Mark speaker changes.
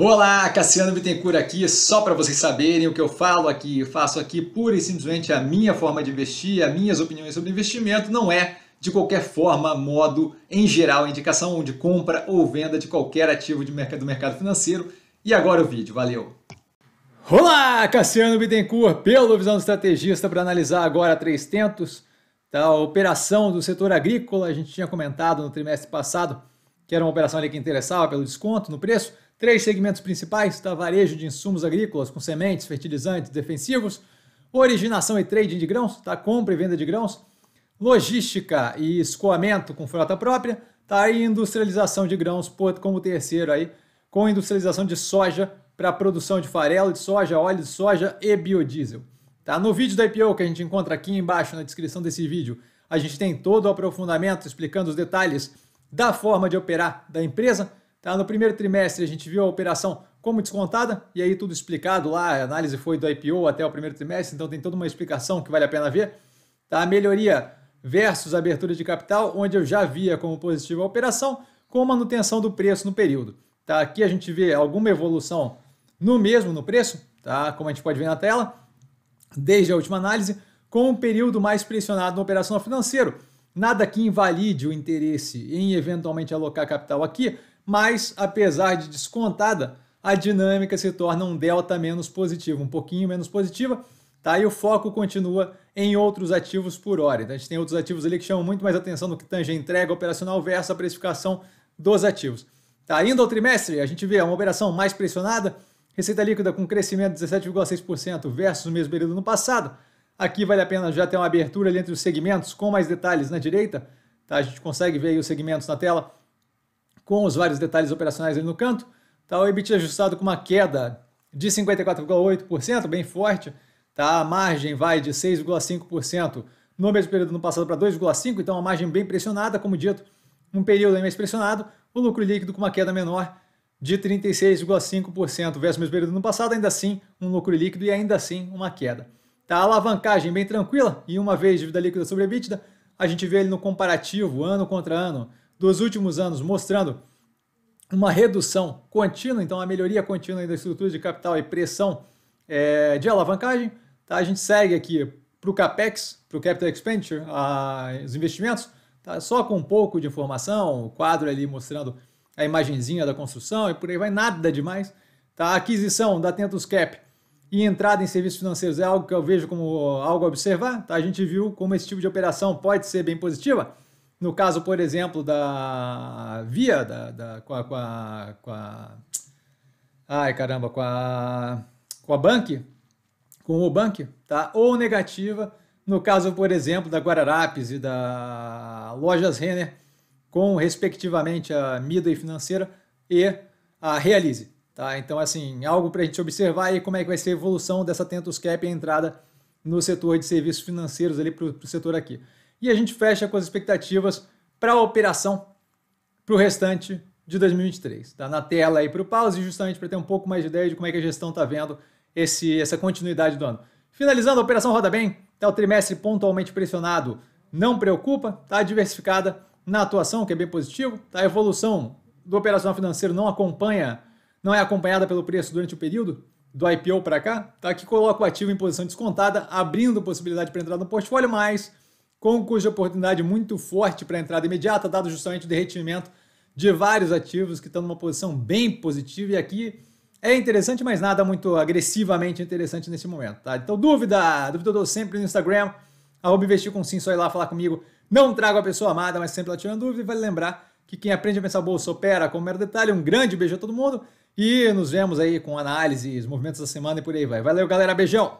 Speaker 1: Olá, Cassiano Bittencourt aqui, só para vocês saberem o que eu falo aqui, eu faço aqui pura e simplesmente a minha forma de investir, as minhas opiniões sobre investimento, não é de qualquer forma, modo, em geral, indicação de compra ou venda de qualquer ativo de mercado, do mercado financeiro. E agora o vídeo, valeu! Olá, Cassiano Bittencourt, pelo Visão do Estrategista, para analisar agora a tentos tá, a operação do setor agrícola, a gente tinha comentado no trimestre passado que era uma operação ali que interessava pelo desconto no preço, Três segmentos principais: está varejo de insumos agrícolas com sementes, fertilizantes, defensivos, originação e trading de grãos, tá compra e venda de grãos, logística e escoamento com frota própria, tá industrialização de grãos como terceiro aí, com industrialização de soja para produção de farelo de soja, óleo de soja e biodiesel. Tá? No vídeo da IPO que a gente encontra aqui embaixo na descrição desse vídeo, a gente tem todo o aprofundamento explicando os detalhes da forma de operar da empresa Tá? No primeiro trimestre, a gente viu a operação como descontada, e aí tudo explicado lá, a análise foi do IPO até o primeiro trimestre, então tem toda uma explicação que vale a pena ver. Tá? A melhoria versus abertura de capital, onde eu já via como positiva a operação, com manutenção do preço no período. Tá? Aqui a gente vê alguma evolução no mesmo, no preço, tá? como a gente pode ver na tela, desde a última análise, com um período mais pressionado no operacional financeiro. Nada que invalide o interesse em eventualmente alocar capital aqui, mas apesar de descontada, a dinâmica se torna um delta menos positivo, um pouquinho menos positiva, tá? E o foco continua em outros ativos por hora. Então a gente tem outros ativos ali que chamam muito mais atenção no que tange a entrega operacional versus a precificação dos ativos. Tá? Indo ao trimestre, a gente vê uma operação mais pressionada, receita líquida com crescimento de 17,6% versus o mesmo período no passado. Aqui vale a pena já ter uma abertura ali entre os segmentos, com mais detalhes na direita. Tá? A gente consegue ver os segmentos na tela com os vários detalhes operacionais ali no canto, tá o EBIT ajustado com uma queda de 54,8%, bem forte, tá? A margem vai de 6,5% no mesmo período no passado para 2,5%, então uma margem bem pressionada, como dito, um período mais pressionado, o lucro líquido com uma queda menor de 36,5% versus o mesmo período no passado, ainda assim um lucro líquido e ainda assim uma queda. Tá, a alavancagem bem tranquila e uma vez dívida líquida sobre a EBITDA, a gente vê ele no comparativo ano contra ano dos últimos anos, mostrando uma redução contínua, então a melhoria contínua da estrutura de capital e pressão é, de alavancagem. Tá? A gente segue aqui para o CAPEX, para o Capital Expenditure, a, os investimentos, tá? só com um pouco de informação, o quadro ali mostrando a imagenzinha da construção e por aí vai, nada demais. Tá? A aquisição da Tentus Cap e entrada em serviços financeiros é algo que eu vejo como algo a observar. Tá? A gente viu como esse tipo de operação pode ser bem positiva, no caso, por exemplo, da Via, da, da, com, a, com, a, com a. Ai, caramba, com a. Com a Bank, com o Bank, tá? Ou negativa, no caso, por exemplo, da Guararapes e da Lojas Renner, com respectivamente a Mida e Financeira e a Realize, tá? Então, assim, algo para a gente observar aí como é que vai ser a evolução dessa Tentos Cap e a entrada no setor de serviços financeiros ali para o setor aqui. E a gente fecha com as expectativas para a operação para o restante de 2023. Tá na tela aí para o pause, justamente para ter um pouco mais de ideia de como é que a gestão está vendo esse, essa continuidade do ano. Finalizando, a operação roda bem, tá o trimestre pontualmente pressionado, não preocupa, tá diversificada na atuação, que é bem positivo, tá a evolução do operacional financeiro não acompanha, não é acompanhada pelo preço durante o período do IPO para cá, tá que coloca o ativo em posição descontada, abrindo possibilidade para entrar no portfólio, mas concurso de oportunidade muito forte para entrada imediata, dado justamente o derretimento de vários ativos que estão numa posição bem positiva. E aqui é interessante, mas nada muito agressivamente interessante nesse momento. Tá? Então, dúvida, dúvida eu dou sempre no Instagram, arroba investir com sim, só ir lá falar comigo. Não trago a pessoa amada, mas sempre ela tirando dúvida. E vale lembrar que quem aprende a pensar bolsa opera com mero detalhe. Um grande beijo a todo mundo e nos vemos aí com análises, movimentos da semana e por aí vai. Valeu, galera. Beijão!